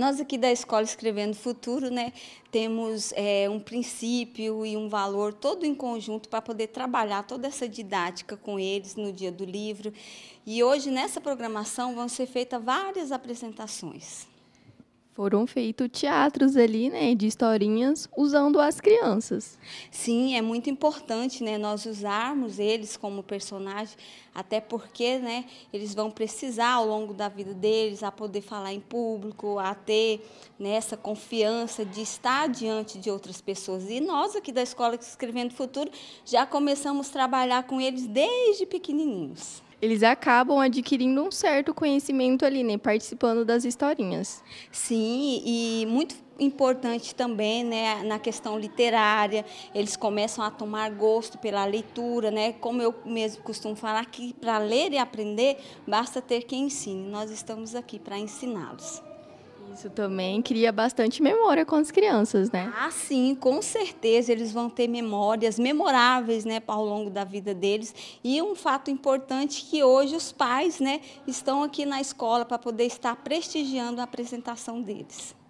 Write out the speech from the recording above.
Nós aqui da Escola Escrevendo Futuro, né, temos é, um princípio e um valor todo em conjunto para poder trabalhar toda essa didática com eles no dia do livro. E hoje, nessa programação, vão ser feitas várias apresentações. Foram feitos teatros ali, né, de historinhas usando as crianças. Sim, é muito importante, né, nós usarmos eles como personagem, até porque, né, eles vão precisar ao longo da vida deles a poder falar em público, a ter né, essa confiança de estar diante de outras pessoas. E nós aqui da escola Escrevendo Futuro já começamos a trabalhar com eles desde pequenininhos eles acabam adquirindo um certo conhecimento ali, né, participando das historinhas. Sim, e muito importante também né, na questão literária, eles começam a tomar gosto pela leitura, né? como eu mesmo costumo falar, que para ler e aprender basta ter quem ensine, nós estamos aqui para ensiná-los. Isso também cria bastante memória com as crianças, né? Ah, sim, com certeza eles vão ter memórias memoráveis, né, ao longo da vida deles. E um fato importante que hoje os pais, né, estão aqui na escola para poder estar prestigiando a apresentação deles.